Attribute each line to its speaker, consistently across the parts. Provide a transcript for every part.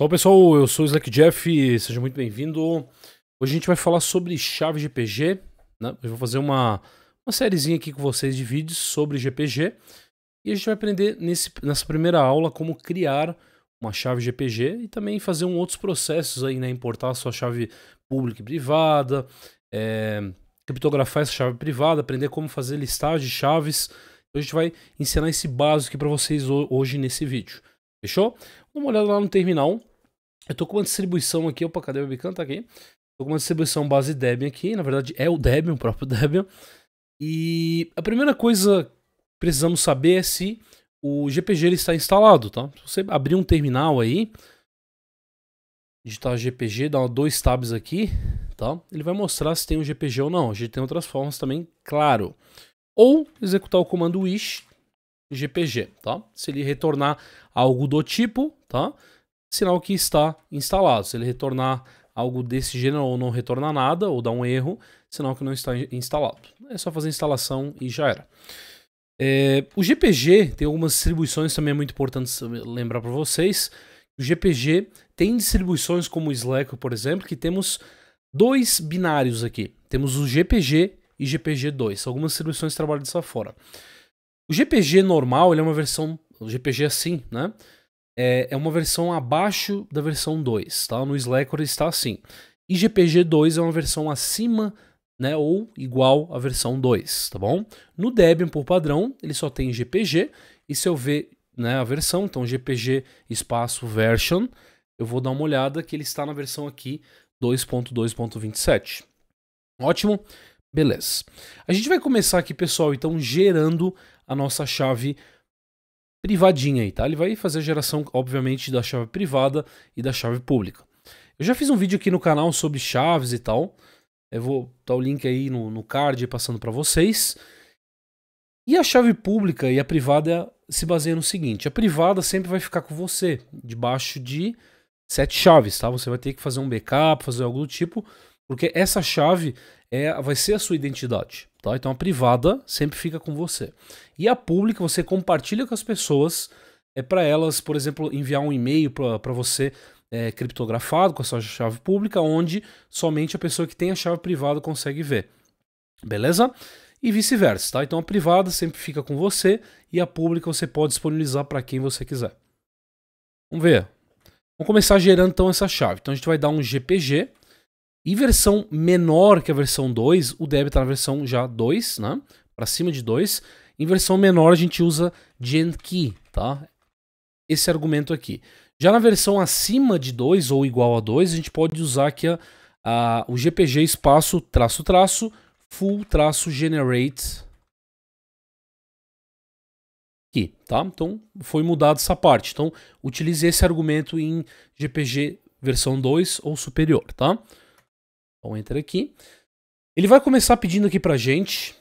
Speaker 1: Olá pessoal, eu sou o Slack Jeff, seja muito bem-vindo. Hoje a gente vai falar sobre chave GPG. Né? Eu vou fazer uma, uma sériezinha aqui com vocês de vídeos sobre GPG. E a gente vai aprender nesse, nessa primeira aula como criar uma chave GPG e também fazer um, outros processos aí, né? Importar a sua chave pública e privada, é, criptografar essa chave privada, aprender como fazer listagem de chaves. Então a gente vai ensinar esse básico aqui para vocês hoje nesse vídeo. Fechou? Dá uma olhada lá no terminal. Eu tô com uma distribuição aqui, opa, cadê o webcam? Tá aqui. Tô com uma distribuição base Debian aqui, na verdade é o Debian, o próprio Debian. E a primeira coisa que precisamos saber é se o GPG ele está instalado, tá? Se você abrir um terminal aí, digitar GPG, dar dois tabs aqui, tá? Ele vai mostrar se tem um GPG ou não. A gente tem outras formas também, claro. Ou executar o comando wish GPG, tá? Se ele retornar algo do tipo, tá? sinal que está instalado. Se ele retornar algo desse gênero ou não retornar nada, ou dar um erro, sinal que não está instalado. É só fazer a instalação e já era. É, o GPG tem algumas distribuições também é muito importante lembrar para vocês. O GPG tem distribuições como o Slack, por exemplo, que temos dois binários aqui. Temos o GPG e GPG2. Algumas distribuições trabalham dessa forma. O GPG normal ele é uma versão, o GPG assim, né? é, é uma versão abaixo da versão 2, tá? No Slackware está assim. IGPG 2 é uma versão acima né, ou igual à versão 2, tá bom? No Debian, por padrão, ele só tem GPG, e se eu ver né, a versão, então GPG espaço version, eu vou dar uma olhada que ele está na versão aqui 2.2.27. Ótimo? Beleza. A gente vai começar aqui, pessoal, então gerando a nossa chave privadinha aí, tá? Ele vai fazer a geração, obviamente, da chave privada e da chave pública. Eu já fiz um vídeo aqui no canal sobre chaves e tal. Eu vou dar o link aí no, no card passando para vocês. E a chave pública e a privada se baseia no seguinte: a privada sempre vai ficar com você, debaixo de sete chaves, tá? Você vai ter que fazer um backup, fazer algo do tipo porque essa chave é, vai ser a sua identidade. Tá? Então a privada sempre fica com você. E a pública você compartilha com as pessoas, é para elas, por exemplo, enviar um e-mail para você é, criptografado com a sua chave pública, onde somente a pessoa que tem a chave privada consegue ver. Beleza? E vice-versa, tá? Então a privada sempre fica com você e a pública você pode disponibilizar para quem você quiser. Vamos ver. Vamos começar gerando então essa chave. Então a gente vai dar um GPG, e versão menor que a versão 2, o deb está na versão já 2, né? Para cima de 2. Em versão menor a gente usa genkey, tá? Esse argumento aqui. Já na versão acima de 2 ou igual a 2, a gente pode usar aqui a, a, o GPG espaço traço traço full traço generate aqui, tá? Então foi mudado essa parte. Então utilize esse argumento em GPG versão 2 ou superior, tá? um enter aqui. Ele vai começar pedindo aqui pra gente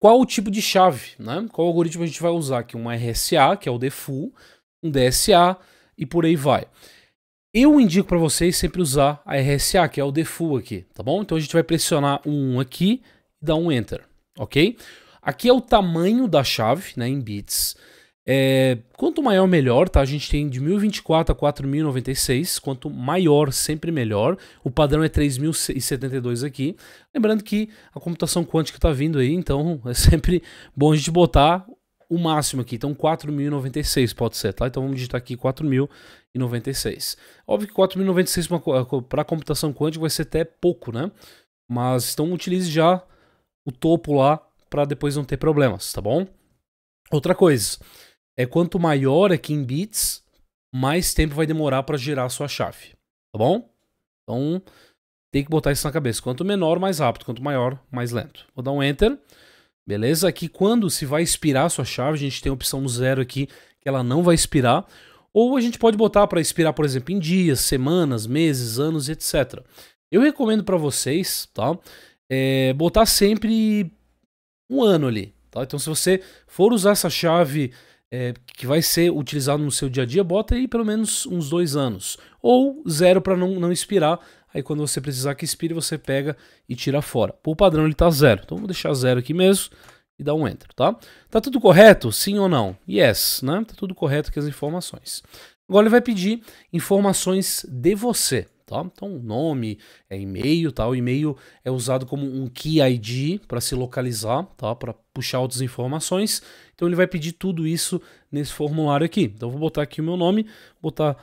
Speaker 1: qual o tipo de chave, né? Qual algoritmo a gente vai usar aqui? Um RSA, que é o default, um DSA e por aí vai. Eu indico para vocês sempre usar a RSA, que é o default aqui, tá bom? Então a gente vai pressionar um 1 aqui e dar um enter, ok? Aqui é o tamanho da chave, né, em bits. É, quanto maior, melhor, tá? A gente tem de 1024 a 4096. Quanto maior, sempre melhor. O padrão é 3072 aqui. Lembrando que a computação quântica está vindo aí, então é sempre bom a gente botar o máximo aqui. Então 4096 pode ser, tá? Então vamos digitar aqui 4096. Óbvio que 4096 para eh, computação quântica vai ser até pouco, né? Mas então utilize já o topo lá para depois não ter problemas, tá bom? Outra coisa, é quanto maior aqui é em bits, mais tempo vai demorar para gerar a sua chave, tá bom? Então, tem que botar isso na cabeça. Quanto menor, mais rápido. Quanto maior, mais lento. Vou dar um Enter. Beleza? Aqui, quando se vai expirar a sua chave, a gente tem a opção zero aqui, que ela não vai expirar. Ou a gente pode botar para expirar, por exemplo, em dias, semanas, meses, anos, etc. Eu recomendo para vocês, tá? É, botar sempre um ano ali, tá? Então, se você for usar essa chave é, que vai ser utilizado no seu dia a dia, bota aí pelo menos uns dois anos. Ou zero para não, não expirar. Aí quando você precisar que expire, você pega e tira fora. Por padrão ele está zero. Então vou deixar zero aqui mesmo e dar um enter, tá? Tá tudo correto? Sim ou não? Yes, né? Tá tudo correto aqui as informações. Agora ele vai pedir informações de você. Tá? Então, nome, é e-mail, tá? O e-mail é usado como um key ID para se localizar, tá? Para puxar outras informações. Então, ele vai pedir tudo isso nesse formulário aqui. Então, vou botar aqui o meu nome, botar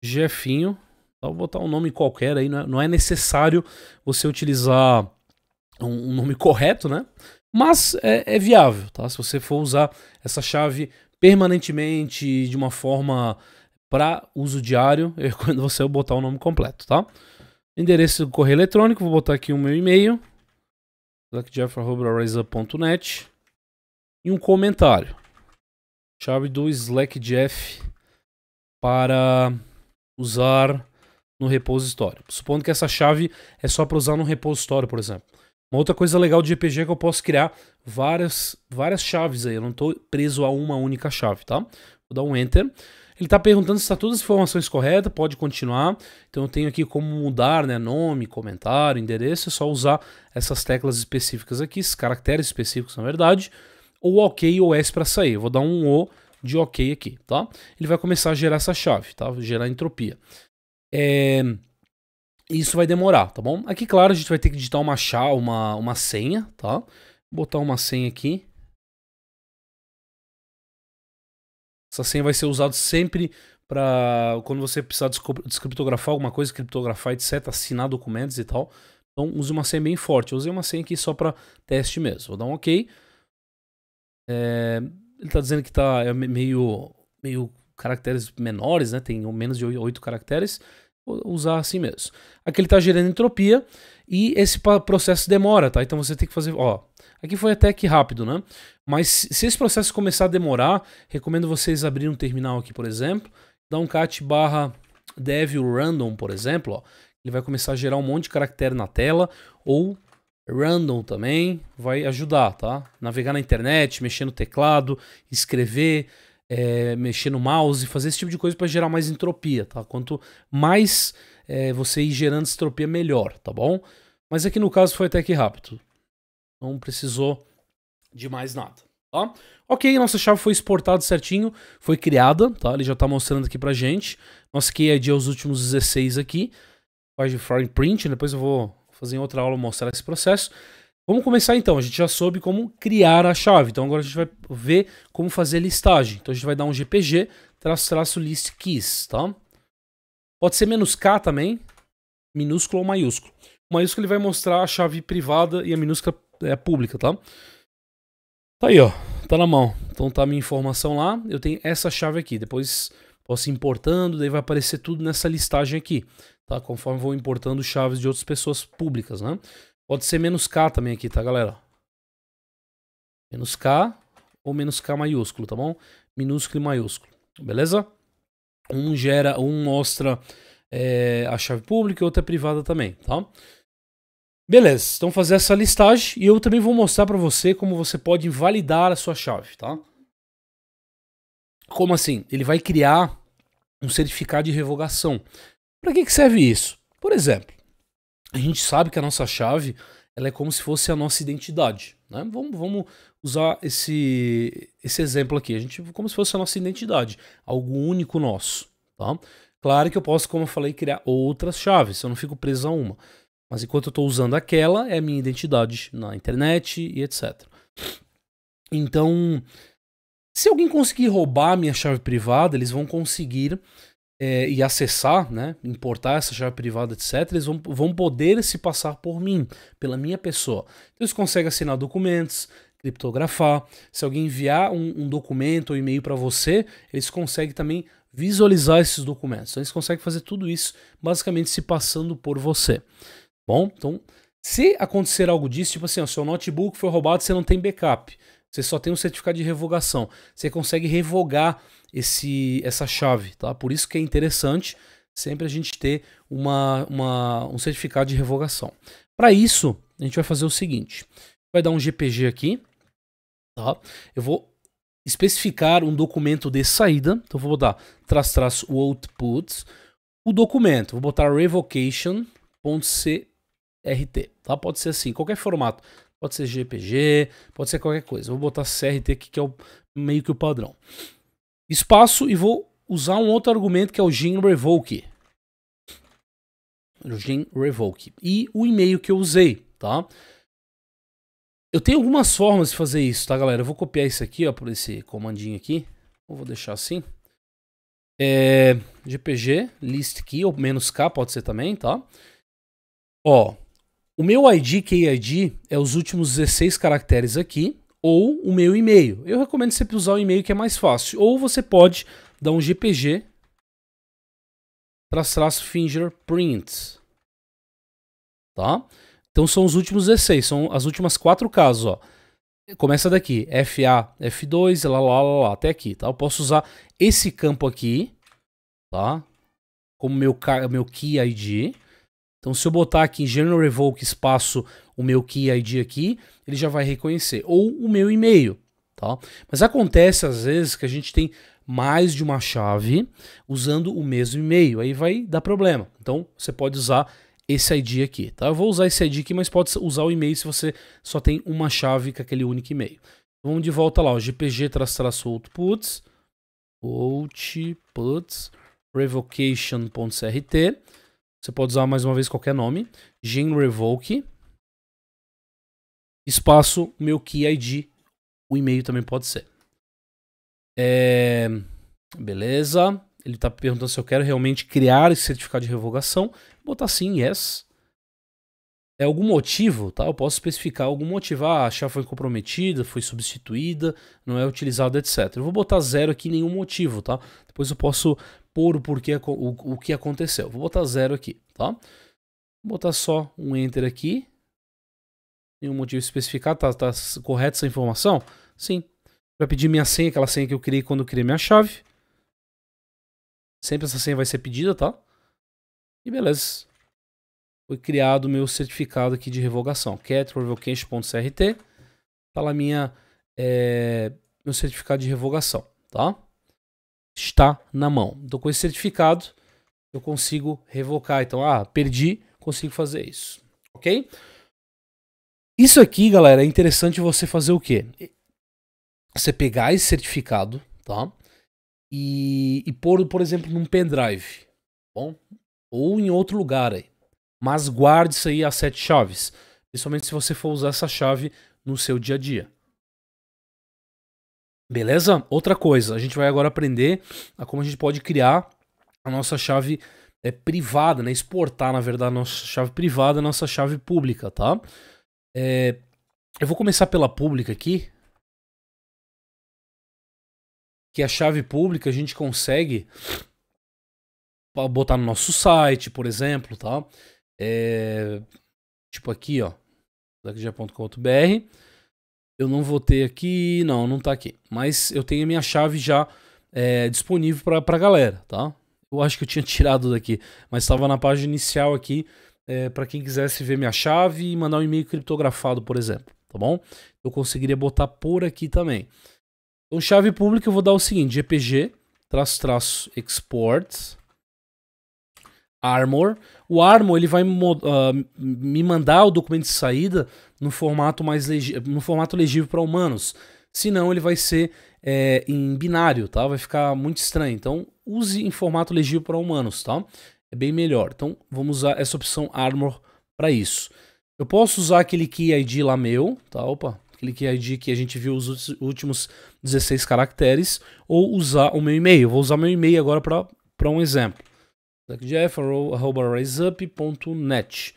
Speaker 1: Jefinho, tá? vou botar um nome qualquer aí, não é, não é necessário você utilizar um, um, nome correto, né? Mas é, é viável, tá? Se você for usar essa chave permanentemente de uma forma para uso diário é quando você botar o nome completo, tá? Endereço do correio eletrônico, vou botar aqui o meu e-mail, slackjeff.net e um comentário. Chave do Jeff para usar no repositório. Supondo que essa chave é só para usar no repositório, por exemplo. Uma outra coisa legal de RPG é que eu posso criar várias, várias chaves aí. Eu não estou preso a uma única chave, tá? Vou dar um Enter. Ele está perguntando se está todas as informações corretas, pode continuar. Então eu tenho aqui como mudar né, nome, comentário, endereço, é só usar essas teclas específicas aqui, esses caracteres específicos na verdade, ou OK ou S para sair. Eu vou dar um O de OK aqui, tá? Ele vai começar a gerar essa chave, tá? Gerar entropia. É... Isso vai demorar, tá bom? Aqui, claro, a gente vai ter que digitar uma chave, uma, uma senha, tá? Vou botar uma senha aqui Essa senha vai ser usada sempre para quando você precisar descriptografar alguma coisa, criptografar, etc, assinar documentos e tal. Então use uma senha bem forte. Eu usei uma senha aqui só para teste mesmo. Vou dar um OK. É, ele está dizendo que tá é meio meio caracteres menores, né? Tem menos de 8 caracteres. Vou usar assim mesmo. Aqui ele está gerando entropia e esse processo demora, tá? Então você tem que fazer, ó. Aqui foi até que rápido, né? Mas se esse processo começar a demorar, recomendo vocês abrir um terminal aqui, por exemplo, dar um cat barra dev random, por exemplo, ó. ele vai começar a gerar um monte de caractere na tela, ou random também vai ajudar, tá? Navegar na internet, mexer no teclado, escrever, é, mexer no mouse, fazer esse tipo de coisa para gerar mais entropia, tá? Quanto mais é, você ir gerando entropia, melhor, tá bom? Mas aqui no caso foi até que rápido. Não precisou de mais nada. Tá? Ok, nossa chave foi exportada certinho, foi criada, tá? Ele já está mostrando aqui pra gente. Nosso key ID é os últimos 16 aqui. Página foreign print, depois eu vou fazer em outra aula mostrar esse processo. Vamos começar então, a gente já soube como criar a chave, então agora a gente vai ver como fazer listagem. Então a gente vai dar um GPG, traço, traço, list keys, tá? Pode ser menos K também, minúsculo ou maiúsculo. O maiúsculo ele vai mostrar a chave privada e a minúscula é pública, tá? Aí, ó, tá na mão. Então tá a minha informação lá. Eu tenho essa chave aqui. Depois posso ir importando, daí vai aparecer tudo nessa listagem aqui, tá? Conforme vou importando chaves de outras pessoas públicas, né? Pode ser menos K também aqui, tá, galera? Menos K ou menos K maiúsculo, tá bom? Minúsculo e maiúsculo, beleza? Um gera, um mostra é, a chave pública e outra é privada também, tá? Beleza, então fazer essa listagem e eu também vou mostrar para você como você pode validar a sua chave, tá? Como assim? Ele vai criar um certificado de revogação. Para que, que serve isso? Por exemplo, a gente sabe que a nossa chave ela é como se fosse a nossa identidade. Né? Vamos, vamos usar esse, esse exemplo aqui. A gente como se fosse a nossa identidade, algo único nosso. Tá? Claro que eu posso, como eu falei, criar outras chaves, eu não fico preso a uma. Mas enquanto eu estou usando aquela, é a minha identidade na internet e etc. Então, se alguém conseguir roubar a minha chave privada, eles vão conseguir é, e acessar, né, importar essa chave privada, etc., eles vão, vão poder se passar por mim, pela minha pessoa. Então, eles conseguem assinar documentos, criptografar. Se alguém enviar um, um documento ou um e-mail para você, eles conseguem também visualizar esses documentos. Então, eles conseguem fazer tudo isso basicamente se passando por você. Bom, então, se acontecer algo disso, tipo assim, o seu notebook foi roubado, você não tem backup. Você só tem um certificado de revogação. Você consegue revogar esse, essa chave, tá? Por isso que é interessante sempre a gente ter uma, uma um certificado de revogação. Para isso, a gente vai fazer o seguinte. Vai dar um GPG aqui, tá? Eu vou especificar um documento de saída. Então, vou botar traço, traço, o output. O documento, vou botar revocation.cpp RT, tá? Pode ser assim, qualquer formato. Pode ser GPG, pode ser qualquer coisa. Vou botar CRT aqui, que é o, meio que o padrão. Espaço e vou usar um outro argumento que é o gin revoke. O gin revoke. E o e-mail que eu usei, tá? Eu tenho algumas formas de fazer isso, tá, galera? Eu vou copiar isso aqui, ó, por esse comandinho aqui. Eu vou deixar assim. É, GPG, list key, ou menos K pode ser também, tá? Ó, o meu ID, KID, é os últimos 16 caracteres aqui, ou o meu e-mail. Eu recomendo sempre usar o e-mail que é mais fácil. Ou você pode dar um GPG, traço, traço, finger, print. Tá? Então são os últimos 16, são as últimas quatro casas, ó. Começa daqui, FA, F2, lá, lá, lá, lá, até aqui, tá? Eu posso usar esse campo aqui, tá? Como meu, meu key ID. Então, se eu botar aqui General Revoke espaço o meu key ID aqui, ele já vai reconhecer. Ou o meu e-mail, tá? Mas acontece às vezes que a gente tem mais de uma chave usando o mesmo e-mail. Aí vai dar problema. Então, você pode usar esse ID aqui, tá? Eu vou usar esse ID aqui, mas pode usar o e-mail se você só tem uma chave com aquele único e-mail. Vamos de volta lá, ó, gpg traço outputs, outputs, revocation.crt. Você pode usar mais uma vez qualquer nome. Gen Revoke. Espaço, meu key ID. O e-mail também pode ser. É... Beleza. Ele está perguntando se eu quero realmente criar esse certificado de revogação. Vou botar sim, yes é algum motivo, tá? Eu posso especificar algum motivo. Ah, a chave foi comprometida, foi substituída, não é utilizada, etc. Eu vou botar zero aqui, nenhum motivo, tá? Depois eu posso pôr o porquê, o, o que aconteceu. Vou botar zero aqui, tá? Vou botar só um enter aqui. Nenhum motivo especificado, tá, tá correta essa informação? Sim. Vai pedir minha senha, aquela senha que eu criei quando eu criei minha chave. Sempre essa senha vai ser pedida, tá? E beleza foi criado o meu certificado aqui de revogação, que é Tá lá minha, é, meu certificado de revogação, tá? Está na mão. Então, com esse certificado, eu consigo revocar. Então, ah, perdi, consigo fazer isso, ok? Isso aqui, galera, é interessante você fazer o quê? Você pegar esse certificado, tá? E, e pôr, por exemplo, num pendrive, tá bom? Ou em outro lugar aí. Mas guarde isso aí as sete chaves, principalmente se você for usar essa chave no seu dia a dia. Beleza? Outra coisa, a gente vai agora aprender a como a gente pode criar a nossa chave é, privada, né? Exportar, na verdade, a nossa chave privada, a nossa chave pública, tá? É, eu vou começar pela pública aqui. Que a chave pública a gente consegue botar no nosso site, por exemplo, tá? É, tipo aqui, ó. Daqui.com.br. Eu não votei aqui. Não, não tá aqui. Mas eu tenho a minha chave já é, disponível pra, pra galera, tá? Eu acho que eu tinha tirado daqui, mas estava na página inicial aqui. É, para quem quisesse ver minha chave e mandar um e-mail criptografado, por exemplo, tá bom? Eu conseguiria botar por aqui também. Então, chave pública, eu vou dar o seguinte: GPG, traço, traço, export, Armor. O Armor ele vai uh, me mandar o documento de saída no formato mais no formato legível para humanos. Senão ele vai ser é, em binário, tá? Vai ficar muito estranho. Então use em formato legível para humanos, tá? É bem melhor. Então vamos usar essa opção Armor para isso. Eu posso usar aquele Key ID lá meu, tá? Opa, aquele Key ID que a gente viu os últimos 16 caracteres, ou usar o meu e-mail. Vou usar meu e-mail agora para um exemplo jeffraiseup.net.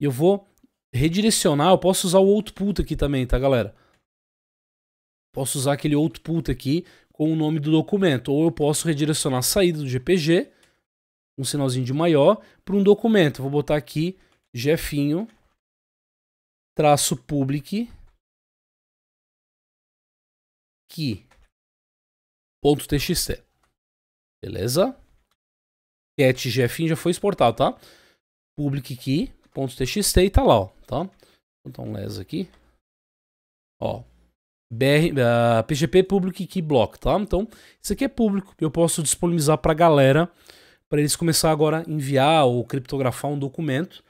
Speaker 1: E eu vou redirecionar, eu posso usar o output aqui também, tá, galera? Posso usar aquele output aqui com o nome do documento, ou eu posso redirecionar a saída do GPG, um sinalzinho de maior, para um documento. Vou botar aqui jefinho traço public key.txt. Beleza? cat gfin já foi exportado, tá? Public key.txt e tá lá, ó, tá? Vou botar um les aqui. Ó, BR, uh, ah, PGP Public Key Block, tá? Então, isso aqui é público, eu posso disponibilizar para a galera, para eles começar agora a enviar ou criptografar um documento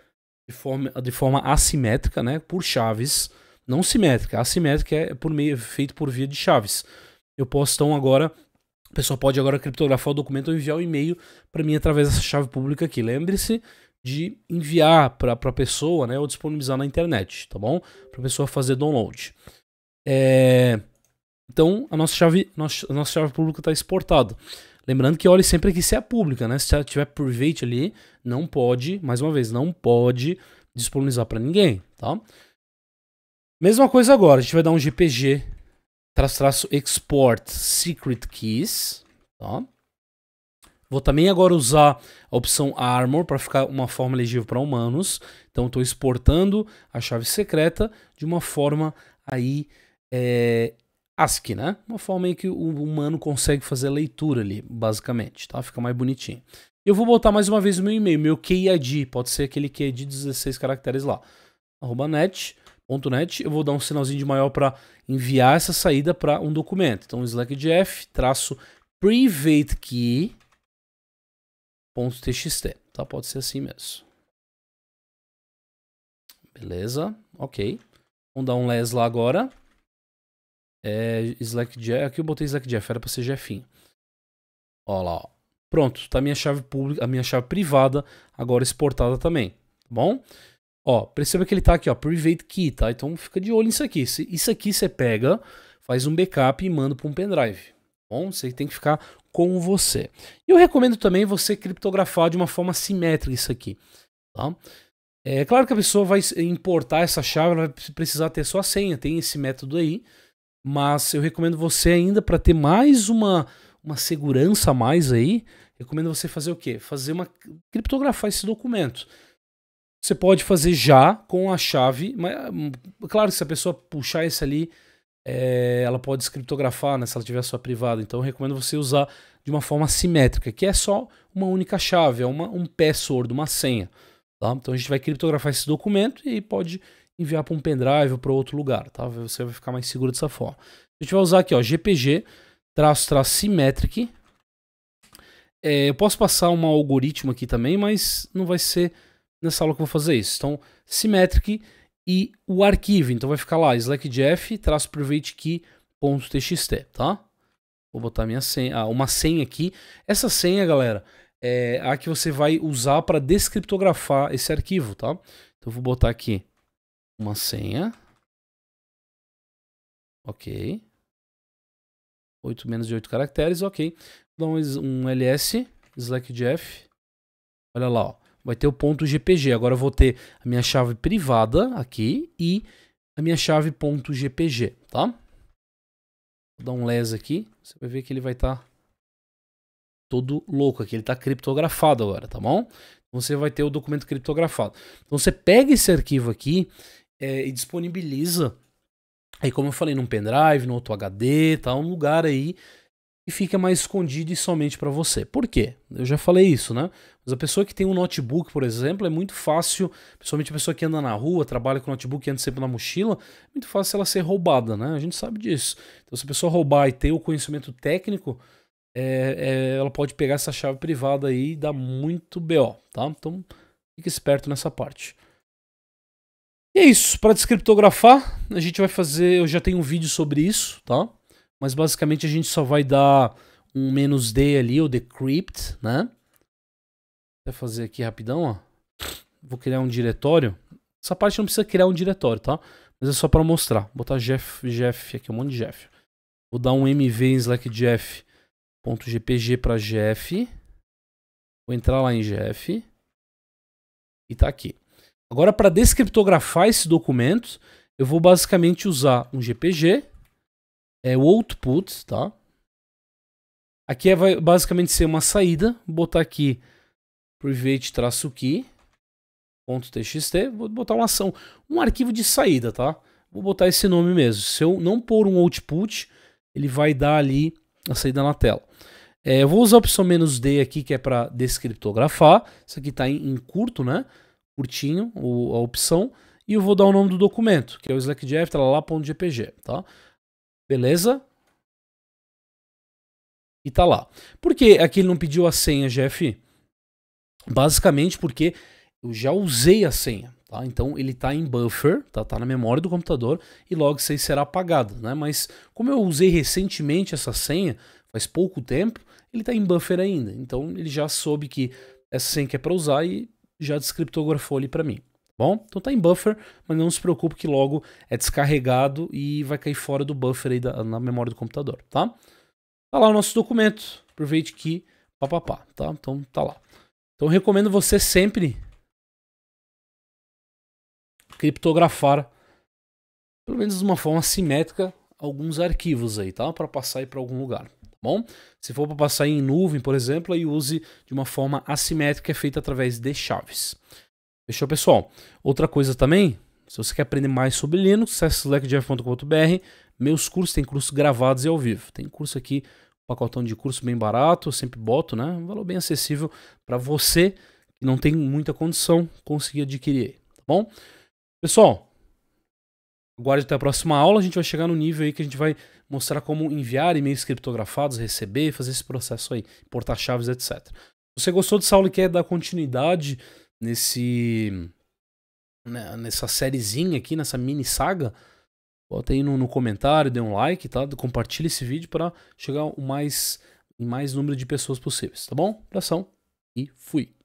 Speaker 1: de forma, de forma assimétrica, né? Por chaves, não simétrica. Assimétrica é por meio, feito por via de chaves. Eu posso, então, agora a pessoa pode agora criptografar o documento ou enviar o um e-mail para mim através dessa chave pública aqui. Lembre-se de enviar para a pessoa, né, ou disponibilizar na internet, tá bom? Para a pessoa fazer download. É... Então, a nossa chave, nossa, a nossa chave pública está exportada. Lembrando que olhe sempre aqui se é pública, né? Se tiver private ali, não pode, mais uma vez, não pode disponibilizar para ninguém, tá? Mesma coisa agora, a gente vai dar um GPG traço, traço, export secret keys, tá? Vou também agora usar a opção Armor para ficar uma forma legível para humanos. Então estou exportando a chave secreta de uma forma aí é, ASCII, né? Uma forma aí que o humano consegue fazer a leitura ali, basicamente, tá? Fica mais bonitinho. Eu vou botar mais uma vez o meu e-mail, meu QID, pode ser aquele QID de 16 caracteres lá. Arroba net Slack.net, eu vou dar um sinalzinho de maior para enviar essa saída para um documento. Então, slackdf traço private key.txt, tá? Pode ser assim mesmo. Beleza, ok. Vamos dar um les lá agora. É, slackdf, aqui eu botei slackdf, era para ser Jeffinho. Ó lá, ó. Pronto, tá minha chave pública, a minha chave privada agora exportada também, tá bom? Ó, perceba que ele tá aqui, ó, private key, tá? Então fica de olho nisso aqui. Isso aqui você pega, faz um backup e manda para um pendrive. Tá bom, você tem que ficar com você. E eu recomendo também você criptografar de uma forma simétrica isso aqui, tá? É claro que a pessoa vai importar essa chave, ela vai precisar ter sua senha, tem esse método aí, mas eu recomendo você ainda para ter mais uma, uma segurança a mais aí, recomendo você fazer o quê? Fazer uma criptografar esse documento. Você pode fazer já com a chave, mas hum, claro que se a pessoa puxar esse ali, é, ela pode escritografar, né, se ela tiver a sua privada. Então eu recomendo você usar de uma forma simétrica, que é só uma única chave, é uma, um password, uma senha. Tá? Então a gente vai criptografar esse documento e pode enviar para um pendrive ou para outro lugar, tá? Você vai ficar mais seguro dessa forma. A gente vai usar aqui, ó, GPG traço traço symmetric. É, eu posso passar um algoritmo aqui também, mas não vai ser nessa aula que eu vou fazer isso. Então, Symmetric e o arquivo. Então vai ficar lá, slackjf-privatekey.txt, tá? Vou botar minha senha, ah, uma senha aqui. Essa senha, galera, é a que você vai usar para descriptografar esse arquivo, tá? Então eu vou botar aqui uma senha. Ok. 8 menos de 8 caracteres, ok. Vou dar um, um ls, slackjf. Olha lá, ó vai ter o ponto .gpg. Agora eu vou ter a minha chave privada aqui e a minha chave ponto .gpg, tá? Vou dar um les aqui, você vai ver que ele vai estar tá todo louco aqui, ele está criptografado agora, tá bom? Então você vai ter o documento criptografado. Então você pega esse arquivo aqui é, e disponibiliza Aí, como eu falei, num pendrive, no outro HD, tá? Um lugar aí e fica mais escondido e somente para você. Por quê? Eu já falei isso, né? Mas a pessoa que tem um notebook, por exemplo, é muito fácil, principalmente a pessoa que anda na rua, trabalha com notebook e anda sempre na mochila, é muito fácil ela ser roubada, né? A gente sabe disso. Então, se a pessoa roubar e ter o conhecimento técnico, é, é, ela pode pegar essa chave privada aí e dar muito BO, tá? Então, fique esperto nessa parte. E é isso. Para descriptografar, a gente vai fazer. Eu já tenho um vídeo sobre isso, tá? mas basicamente a gente só vai dar um menos D ali, o decrypt, né? Vou fazer aqui rapidão, ó. Vou criar um diretório. Essa parte não precisa criar um diretório, tá? Mas é só para mostrar. Vou botar Jeff, Jeff, aqui um monte de Jeff. Vou dar um mv em slack para Jeff. Vou entrar lá em Jeff. E tá aqui. Agora, para descriptografar esse documento, eu vou basicamente usar um GPG é, o output, tá? Aqui é, vai basicamente ser uma saída, botar aqui private keytxt .txt, vou botar uma ação, um arquivo de saída, tá? Vou botar esse nome mesmo. Se eu não pôr um output, ele vai dar ali a saída na tela. É, eu vou usar a opção "-d", aqui, que é para descriptografar. Isso aqui está em, em, curto, né? Curtinho o, a opção. E eu vou dar o nome do documento, que é o ponto lá.gpg, tá? Beleza? E tá lá. Por que aqui ele não pediu a senha, Jeff? Basicamente porque eu já usei a senha. Tá? Então ele está em buffer, está tá na memória do computador e logo aí será apagado. Né? Mas como eu usei recentemente essa senha, faz pouco tempo, ele está em buffer ainda. Então ele já soube que essa senha que é para usar e já descriptografou ali para mim bom? Então tá em buffer, mas não se preocupe que logo é descarregado e vai cair fora do buffer aí da, na memória do computador, tá? Tá lá o nosso documento, aproveite que papapá, tá? Então tá lá. Então recomendo você sempre criptografar, pelo menos de uma forma simétrica, alguns arquivos aí, tá? Para passar aí para algum lugar tá bom? Se for para passar em nuvem, por exemplo, aí use de uma forma assimétrica, é feita através de chaves. Fechou, pessoal? Outra coisa também, se você quer aprender mais sobre Linux, acesse slackjeff.com.br. Meus cursos têm cursos gravados e ao vivo. Tem curso aqui, um pacotão de curso bem barato, eu sempre boto, né? Um valor bem acessível para você que não tem muita condição conseguir adquirir, tá bom? Pessoal, aguarde até a próxima aula, a gente vai chegar no nível aí que a gente vai mostrar como enviar e-mails criptografados, receber, fazer esse processo aí, importar chaves, etc. Se você gostou dessa aula e quer dar continuidade, nesse né, nessa sériezinha aqui, nessa mini saga, bota aí no, no, comentário, dê um like, tá? Compartilha esse vídeo para chegar o mais em mais número de pessoas possíveis, tá bom? Abração e fui.